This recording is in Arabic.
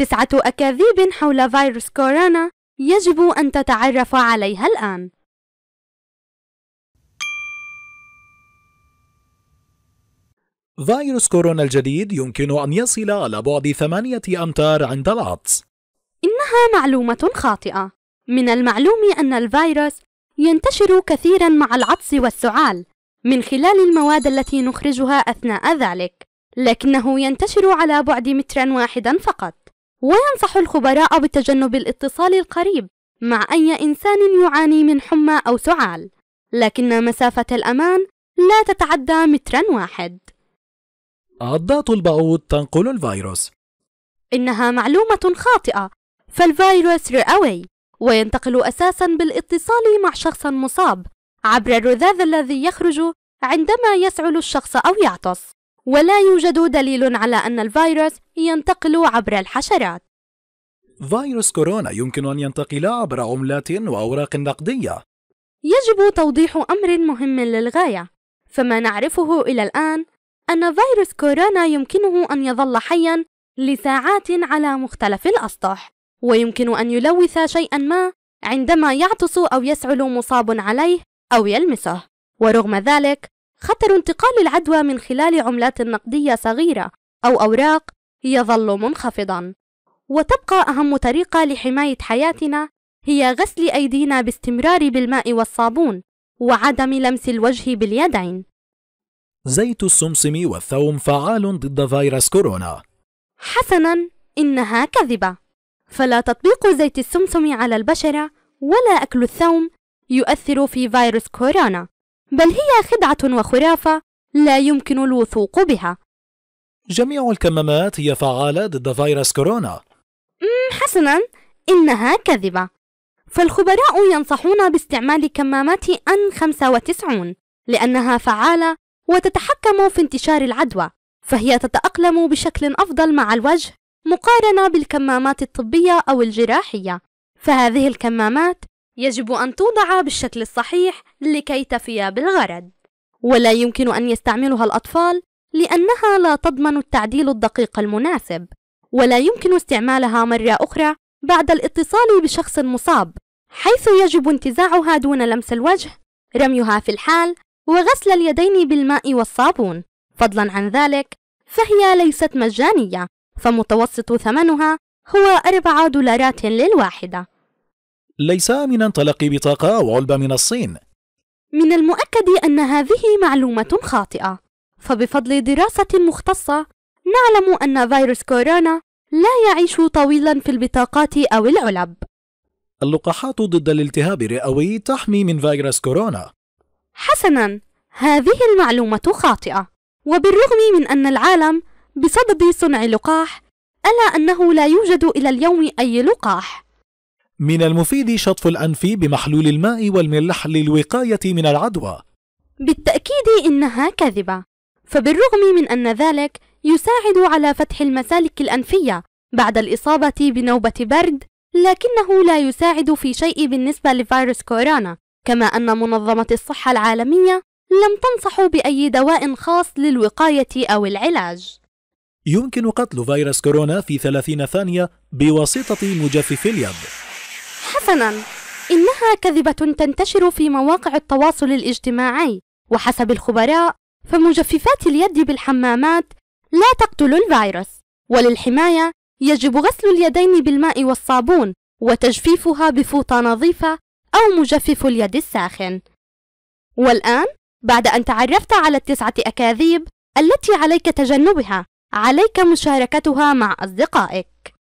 تسعة أكاذيب حول فيروس كورونا يجب أن تتعرف عليها الآن فيروس كورونا الجديد يمكن أن يصل على بعد ثمانية أمتار عند العطس إنها معلومة خاطئة من المعلوم أن الفيروس ينتشر كثيرا مع العطس والسعال من خلال المواد التي نخرجها أثناء ذلك لكنه ينتشر على بعد مترا واحدا فقط وينصح الخبراء بتجنب الاتصال القريب مع أي إنسان يعاني من حمى أو سعال لكن مسافة الأمان لا تتعدى مترا واحد عضات البعوض تنقل الفيروس إنها معلومة خاطئة فالفيروس رئوي وينتقل أساسا بالاتصال مع شخص مصاب عبر الرذاذ الذي يخرج عندما يسعل الشخص أو يعطس ولا يوجد دليل على أن الفيروس ينتقل عبر الحشرات فيروس كورونا يمكن أن ينتقل عبر عملات وأوراق نقدية يجب توضيح أمر مهم للغاية فما نعرفه إلى الآن أن فيروس كورونا يمكنه أن يظل حياً لساعات على مختلف الأسطح ويمكن أن يلوث شيئاً ما عندما يعطس أو يسعل مصاب عليه أو يلمسه ورغم ذلك خطر انتقال العدوى من خلال عملات نقدية صغيرة أو أوراق يظل منخفضا وتبقى أهم طريقة لحماية حياتنا هي غسل أيدينا باستمرار بالماء والصابون وعدم لمس الوجه باليدين زيت السمسم والثوم فعال ضد فيروس كورونا حسنا إنها كذبة فلا تطبيق زيت السمسم على البشرة ولا أكل الثوم يؤثر في فيروس كورونا بل هي خدعة وخرافة لا يمكن الوثوق بها جميع الكمامات هي فعالة ضد فيروس كورونا حسنا إنها كذبة فالخبراء ينصحون باستعمال كمامات أن 95 لأنها فعالة وتتحكم في انتشار العدوى فهي تتأقلم بشكل أفضل مع الوجه مقارنة بالكمامات الطبية أو الجراحية فهذه الكمامات يجب أن توضع بالشكل الصحيح لكي تفي بالغرض ولا يمكن أن يستعملها الأطفال لأنها لا تضمن التعديل الدقيق المناسب ولا يمكن استعمالها مرة أخرى بعد الاتصال بشخص مصاب حيث يجب انتزاعها دون لمس الوجه رميها في الحال وغسل اليدين بالماء والصابون فضلا عن ذلك فهي ليست مجانية فمتوسط ثمنها هو أربعة دولارات للواحدة ليس من انطلاق بطاقة أو علبة من الصين من المؤكد أن هذه معلومة خاطئة فبفضل دراسة مختصة نعلم أن فيروس كورونا لا يعيش طويلا في البطاقات أو العلب اللقاحات ضد الالتهاب الرئوي تحمي من فيروس كورونا حسنا هذه المعلومة خاطئة وبالرغم من أن العالم بصدد صنع لقاح ألا أنه لا يوجد إلى اليوم أي لقاح من المفيد شطف الأنف بمحلول الماء والملح للوقاية من العدوى بالتأكيد إنها كذبة فبالرغم من أن ذلك يساعد على فتح المسالك الأنفية بعد الإصابة بنوبة برد لكنه لا يساعد في شيء بالنسبة لفيروس كورونا كما أن منظمة الصحة العالمية لم تنصح بأي دواء خاص للوقاية أو العلاج يمكن قتل فيروس كورونا في 30 ثانية بواسطة مجفف اليد حسنا إنها كذبة تنتشر في مواقع التواصل الاجتماعي وحسب الخبراء فمجففات اليد بالحمامات لا تقتل الفيروس وللحماية يجب غسل اليدين بالماء والصابون وتجفيفها بفوطة نظيفة أو مجفف اليد الساخن والآن بعد أن تعرفت على التسعة أكاذيب التي عليك تجنبها عليك مشاركتها مع أصدقائك